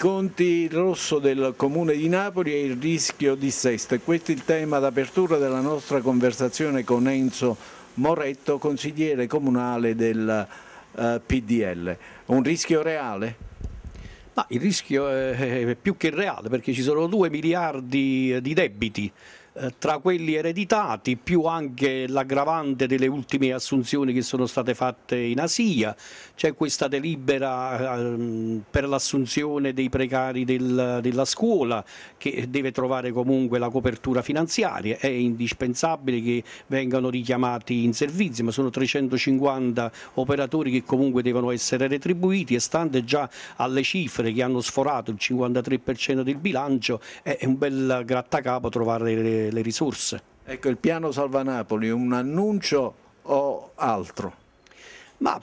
conti, rosso del Comune di Napoli e il rischio di sesto. questo è il tema d'apertura della nostra conversazione con Enzo Moretto, consigliere comunale del eh, PDL. Un rischio reale? Ma il rischio è più che reale perché ci sono 2 miliardi di debiti eh, tra quelli ereditati più anche l'aggravante delle ultime assunzioni che sono state fatte in Asia, c'è questa delibera ehm, per l'assunzione dei precari del, della scuola che deve trovare comunque la copertura finanziaria, è indispensabile che vengano richiamati in servizio, ma sono 350 operatori che comunque devono essere retribuiti e stante già alle cifre che hanno sforato il 53% del bilancio è un bel grattacapo trovare le, risorse. Ecco, il piano Salva Napoli, un annuncio o altro? Ma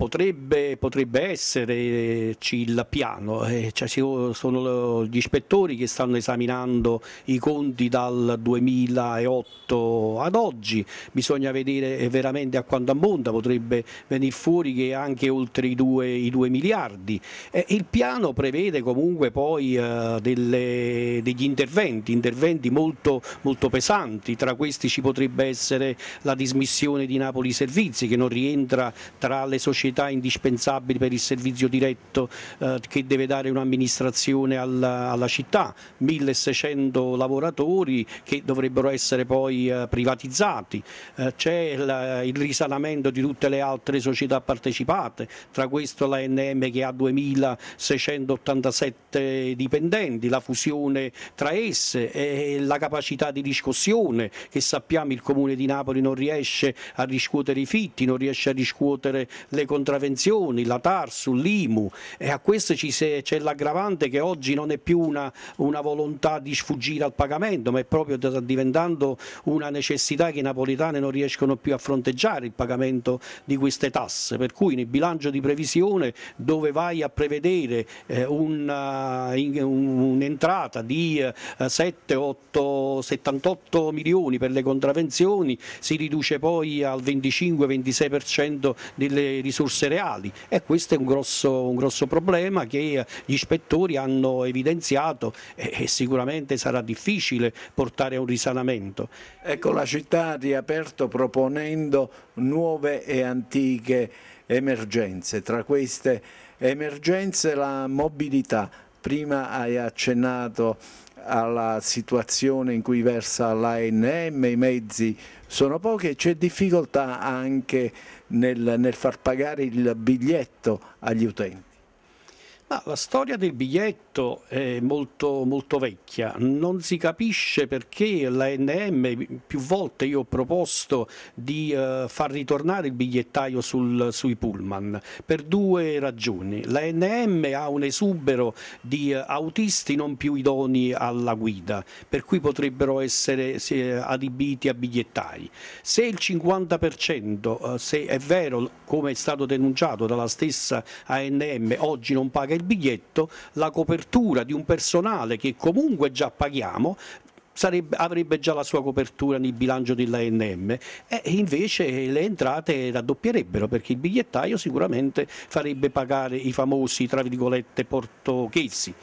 Potrebbe, potrebbe esserci il piano, eh, cioè sono gli ispettori che stanno esaminando i conti dal 2008 ad oggi, bisogna vedere eh, veramente a quanto ammonta, potrebbe venire fuori che anche oltre i 2, miliardi. Eh, il piano prevede comunque poi delle, degli interventi, interventi molto, molto pesanti, tra questi ci potrebbe essere la dismissione di Napoli Servizi che non rientra tra le società capacità indispensabili per il servizio diretto eh, che deve dare un'amministrazione alla, alla, città, 1600 lavoratori che dovrebbero essere poi eh, privatizzati, eh, c'è il, il, risanamento di tutte le altre società partecipate, tra questo la NM che ha 2687 dipendenti, la fusione tra esse, e la capacità di riscossione che sappiamo il Comune di Napoli non riesce a riscuotere i fitti, non riesce a riscuotere le delle contravvenzioni, la TARSU, l'IMU e a questo c'è l'aggravante che oggi non è più una, una, volontà di sfuggire al pagamento ma è proprio diventando una necessità che i napoletani non riescono più a fronteggiare il pagamento di queste tasse per cui nel bilancio di previsione dove vai a prevedere eh, eh, un'entrata di 7, 8, 78 milioni per le contravenzioni si riduce poi al 25-26% delle risorse risorse reali e questo è un grosso, un grosso problema che eh, gli ispettori hanno evidenziato e, e sicuramente sarà difficile portare a un risanamento. Ecco la città ha riaperto proponendo nuove e antiche emergenze, tra queste emergenze la mobilità, prima hai accennato alla situazione in cui versa l'ANM, i mezzi sono pochi e c'è difficoltà anche nel, nel far pagare il biglietto agli utenti. Ma la storia del biglietto è molto, molto vecchia, non si capisce perché l'ANM più volte io ho proposto di eh, far ritornare il bigliettaio sul, sui pullman per due ragioni. L'ANM ha un esubero di eh, autisti non più idoni alla guida, per cui potrebbero essere se, adibiti a bigliettai. Se il 50%, eh, se è vero come è stato denunciato dalla stessa ANM, oggi non paga il il biglietto la copertura di un personale che comunque già paghiamo Sarebbe, avrebbe già la sua copertura nel bilancio dell'ANM e invece le entrate raddoppierebbero perché il bigliettaio sicuramente farebbe pagare i famosi tra virgolette portochesi.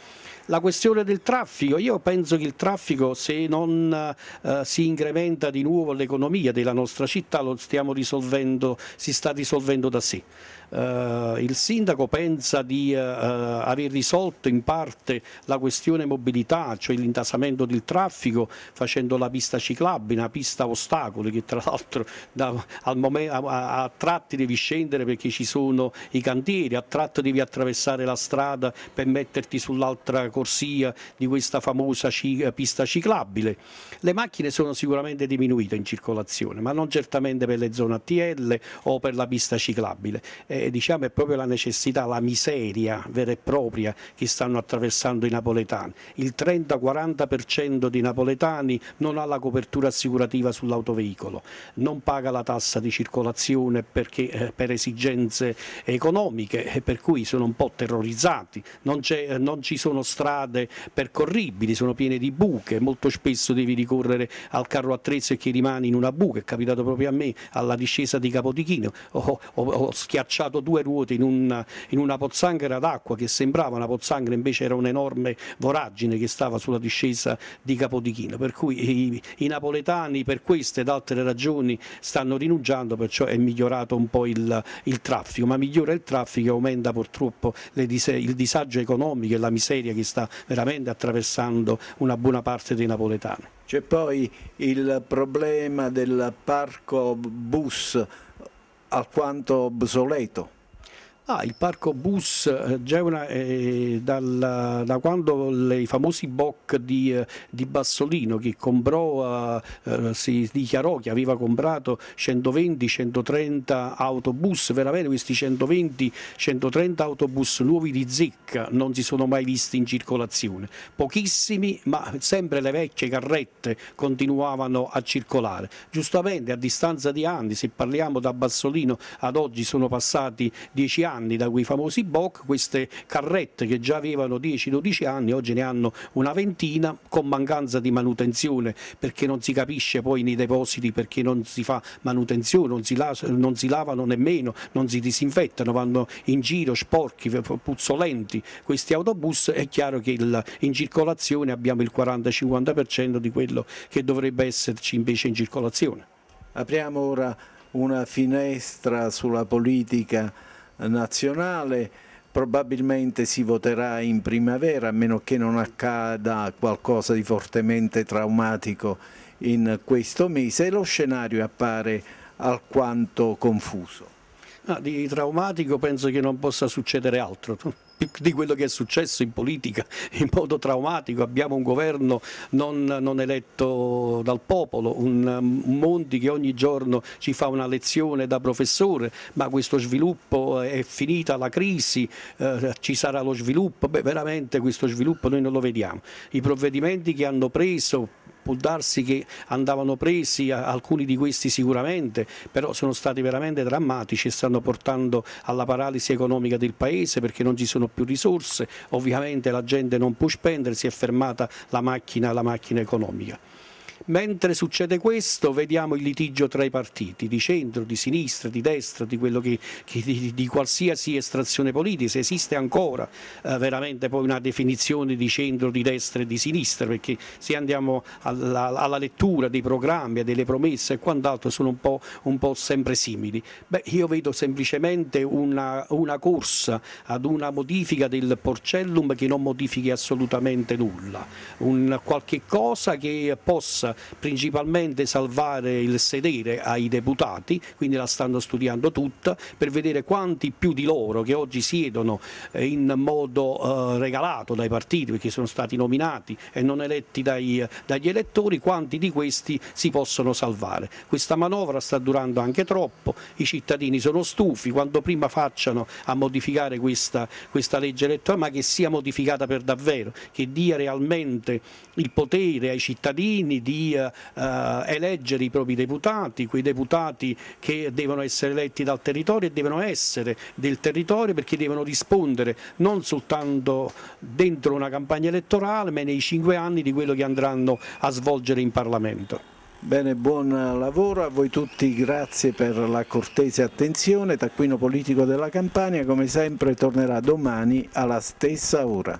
La questione del traffico, io penso che il traffico se non eh, si incrementa di nuovo l'economia della nostra città lo stiamo risolvendo, si sta risolvendo da sé. Uh, il sindaco pensa di uh, aver risolto in parte la questione mobilità, cioè l'intasamento del traffico facendo la pista ciclabile, una pista ostacoli che tra l'altro a, a, tratti devi scendere perché ci sono i cantieri, a tratti devi attraversare la strada per metterti sull'altra corsia di questa famosa eh, pista ciclabile. Le macchine sono sicuramente diminuite in circolazione, ma non certamente per le zone ATL o per la pista ciclabile. Eh, diciamo è proprio la necessità, la miseria vera e propria che stanno attraversando i napoletani. Il 30-40% dei napoletani non ha la copertura assicurativa sull'autoveicolo, non paga la tassa di circolazione perché, eh, per esigenze economiche, eh, per cui sono un po' terrorizzati, non, eh, non ci sono strade strade percorribili, sono piene di buche, molto spesso devi ricorrere al carro attrezzo e che rimani in una buca, è capitato proprio a me alla discesa di Capodichino, ho, ho, ho schiacciato due ruote in una, in una pozzanghera d'acqua che sembrava una pozzanghera, invece era un'enorme voragine che stava sulla discesa di Capodichino, per cui i, i napoletani per queste ed altre ragioni stanno rinunciando, perciò è migliorato un po' il, il traffico, ma migliora il traffico e aumenta purtroppo dis il disagio economico e la miseria che sta sta veramente attraversando una buona parte dei napoletani. C'è poi il problema del parco bus alquanto obsoleto. Ah, il parco bus eh, Gemona eh, dal, da quando le, i famosi BOC di, eh, di Bassolino che comprò, eh, eh, si dichiarò che aveva comprato 120-130 autobus, veramente questi 120-130 autobus nuovi di zecca non si sono mai visti in circolazione, pochissimi ma sempre le vecchie carrette continuavano a circolare. Giustamente a distanza di anni, se parliamo da Bassolino ad oggi sono passati 10 anni, anni da quei famosi BOC, queste carrette che già avevano 10-12 anni, oggi ne hanno una ventina con mancanza di manutenzione perché non si capisce poi nei depositi perché non si fa manutenzione, non si, la, non si lavano nemmeno, non si disinfettano, vanno in giro sporchi, puzzolenti questi autobus, è chiaro che il, in circolazione abbiamo il 40-50% di quello che dovrebbe esserci invece in circolazione. Apriamo ora una finestra sulla politica nazionale, probabilmente si voterà in primavera a meno che non accada qualcosa di fortemente traumatico in questo mese e lo scenario appare alquanto confuso. Ah, di traumatico penso che non possa succedere altro di quello che è successo in politica in modo traumatico, abbiamo un governo non, non eletto dal popolo, un, um, Monti che ogni giorno ci fa una lezione da professore, ma questo sviluppo è finita la crisi, eh, ci sarà lo sviluppo, beh veramente questo sviluppo noi non lo vediamo. I provvedimenti che hanno preso può darsi che andavano presi, alcuni di questi sicuramente, però sono stati veramente drammatici e stanno portando alla paralisi economica del Paese perché non ci sono più risorse, ovviamente la gente non può spendere, si è fermata la macchina, la macchina economica. Mentre succede questo vediamo il litigio tra i partiti, di centro, di sinistra, di destra, di, che, che, di, di qualsiasi estrazione politica, se esiste ancora eh, veramente poi una definizione di centro, di destra e di sinistra, perché se andiamo alla, alla lettura dei programmi, delle promesse e quant'altro sono un po', un po', sempre simili. Beh, io vedo semplicemente una, una corsa ad una modifica del porcellum che non modifichi assolutamente nulla, un qualche cosa che possa interessa principalmente salvare il sedere ai deputati, quindi la stanno studiando tutta, per vedere quanti più di loro che oggi siedono eh, in modo eh, regalato dai partiti, perché sono stati nominati e non eletti dai, dagli elettori, quanti di questi si possono salvare. Questa manovra sta durando anche troppo, i cittadini sono stufi, quanto prima facciano a modificare questa, questa legge elettorale, ma che sia modificata per davvero, che dia realmente il potere ai cittadini di di eh, eh, eleggere i propri deputati, quei deputati che devono essere eletti dal territorio e devono essere del territorio perché devono rispondere non soltanto dentro una campagna elettorale ma nei cinque anni di quello che andranno a svolgere in Parlamento. Bene, buon lavoro a voi tutti, grazie per la cortese attenzione. Taccuino Politico della Campania come sempre tornerà domani alla stessa ora.